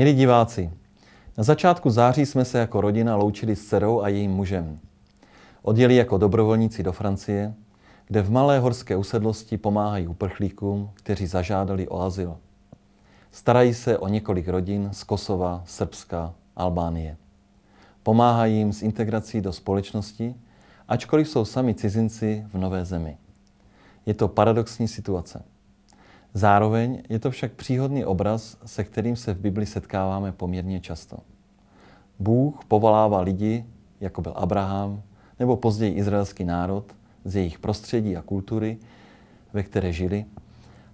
Milí diváci, na začátku září jsme se jako rodina loučili s dcerou a jejím mužem. Odjeli jako dobrovolníci do Francie, kde v malé horské usedlosti pomáhají uprchlíkům, kteří zažádali o azyl. Starají se o několik rodin z Kosova, Srbska, Albánie. Pomáhají jim s integrací do společnosti, ačkoliv jsou sami cizinci v nové zemi. Je to paradoxní situace. Zároveň je to však příhodný obraz, se kterým se v Bibli setkáváme poměrně často. Bůh povolává lidi, jako byl Abraham, nebo později izraelský národ, z jejich prostředí a kultury, ve které žili,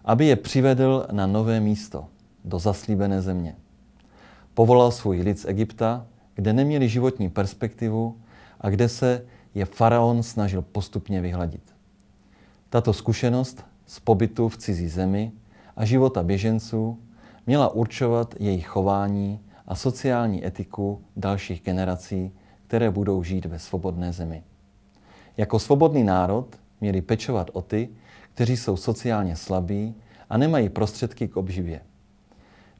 aby je přivedl na nové místo, do zaslíbené země. Povolal svůj lid z Egypta, kde neměli životní perspektivu a kde se je faraon snažil postupně vyhladit. Tato zkušenost z pobytu v cizí zemi a života běženců měla určovat jejich chování a sociální etiku dalších generací, které budou žít ve svobodné zemi. Jako svobodný národ měli pečovat o ty, kteří jsou sociálně slabí a nemají prostředky k obživě.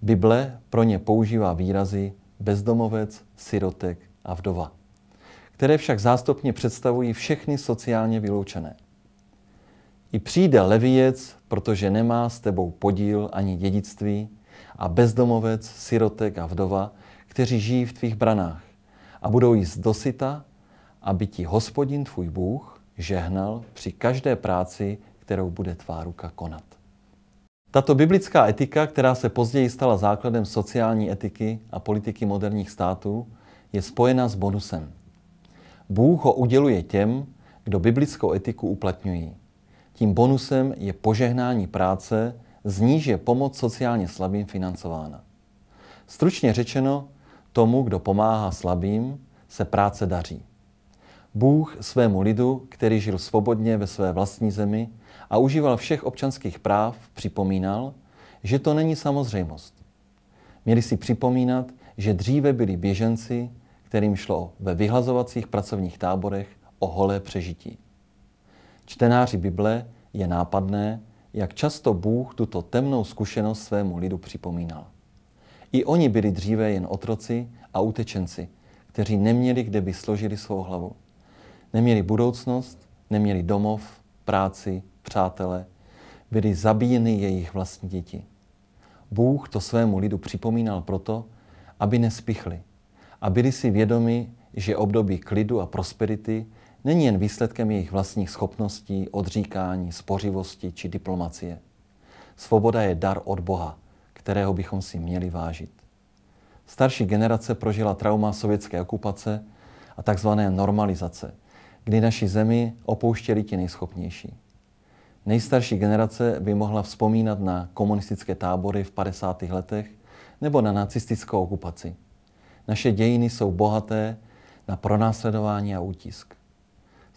Bible pro ně používá výrazy bezdomovec, sirotek a vdova, které však zástupně představují všechny sociálně vyloučené. I přijde levíjec, protože nemá s tebou podíl ani dědictví, a bezdomovec, sirotek a vdova, kteří žijí v tvých branách a budou jíst dosyta, aby ti hospodin tvůj Bůh žehnal při každé práci, kterou bude tvá ruka konat. Tato biblická etika, která se později stala základem sociální etiky a politiky moderních států, je spojena s bonusem. Bůh ho uděluje těm, kdo biblickou etiku uplatňují. Tím bonusem je požehnání práce, z níž je pomoc sociálně slabým financována. Stručně řečeno, tomu, kdo pomáhá slabým, se práce daří. Bůh svému lidu, který žil svobodně ve své vlastní zemi a užíval všech občanských práv, připomínal, že to není samozřejmost. Měli si připomínat, že dříve byli běženci, kterým šlo ve vyhlazovacích pracovních táborech o holé přežití. Čtenáři Bible je nápadné, jak často Bůh tuto temnou zkušenost svému lidu připomínal. I oni byli dříve jen otroci a utečenci, kteří neměli kde by složili svou hlavu. Neměli budoucnost, neměli domov, práci, přátele, byli zabíjeny jejich vlastní děti. Bůh to svému lidu připomínal proto, aby nespichli a byli si vědomi, že období klidu a prosperity není jen výsledkem jejich vlastních schopností, odříkání, spořivosti či diplomacie. Svoboda je dar od Boha, kterého bychom si měli vážit. Starší generace prožila trauma sovětské okupace a tzv. normalizace, kdy naši zemi opouštěli ti nejschopnější. Nejstarší generace by mohla vzpomínat na komunistické tábory v 50. letech nebo na nacistickou okupaci. Naše dějiny jsou bohaté na pronásledování a útisk.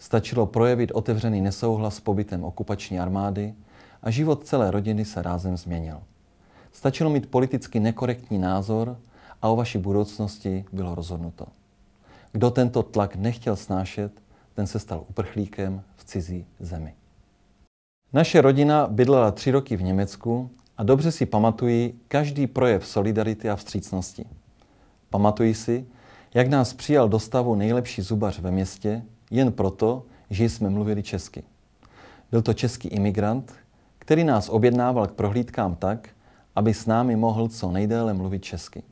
Stačilo projevit otevřený nesouhlas s pobytem okupační armády a život celé rodiny se rázem změnil. Stačilo mít politicky nekorektní názor a o vaší budoucnosti bylo rozhodnuto. Kdo tento tlak nechtěl snášet, ten se stal uprchlíkem v cizí zemi. Naše rodina bydlela tři roky v Německu a dobře si pamatují každý projev solidarity a vstřícnosti. Pamatují si, jak nás přijal do stavu nejlepší zubař ve městě, jen proto, že jsme mluvili česky. Byl to český imigrant, který nás objednával k prohlídkám tak, aby s námi mohl co nejdéle mluvit česky.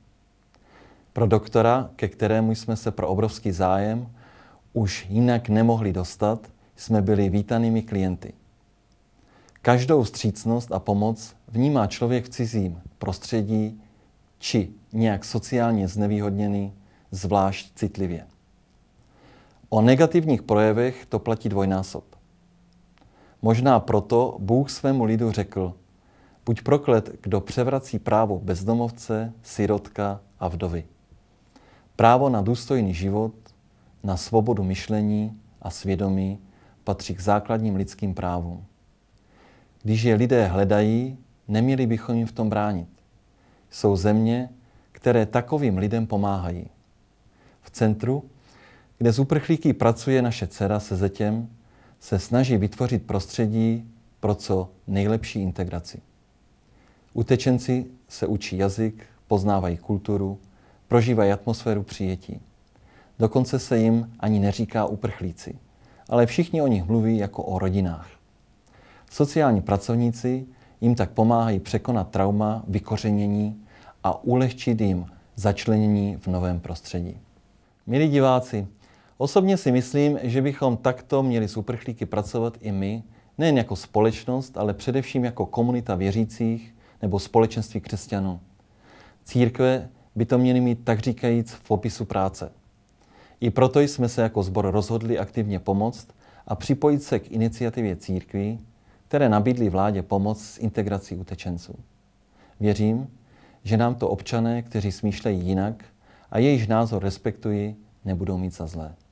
Pro doktora, ke kterému jsme se pro obrovský zájem už jinak nemohli dostat, jsme byli vítanými klienty. Každou vstřícnost a pomoc vnímá člověk v cizím prostředí či nějak sociálně znevýhodněný, zvlášť citlivě. O negativních projevech to platí dvojnásob. Možná proto Bůh svému lidu řekl, buď proklet, kdo převrací právo bezdomovce, sirotka a vdovy. Právo na důstojný život, na svobodu myšlení a svědomí patří k základním lidským právům. Když je lidé hledají, neměli bychom jim v tom bránit. Jsou země, které takovým lidem pomáhají. V centru kde z uprchlíky pracuje naše dcera se zetěm, se snaží vytvořit prostředí pro co nejlepší integraci. Utečenci se učí jazyk, poznávají kulturu, prožívají atmosféru přijetí. Dokonce se jim ani neříká uprchlíci, ale všichni o nich mluví jako o rodinách. Sociální pracovníci jim tak pomáhají překonat trauma, vykořenění a ulehčit jim začlenění v novém prostředí. Milí diváci, Osobně si myslím, že bychom takto měli s uprchlíky pracovat i my, nejen jako společnost, ale především jako komunita věřících nebo společenství křesťanů. Církve by to měly mít tak říkajíc v popisu práce. I proto jsme se jako sbor rozhodli aktivně pomoct a připojit se k iniciativě církví, které nabídly vládě pomoc s integrací utečenců. Věřím, že nám to občané, kteří smýšlejí jinak a jejich názor respektují, nebudou mít za zlé.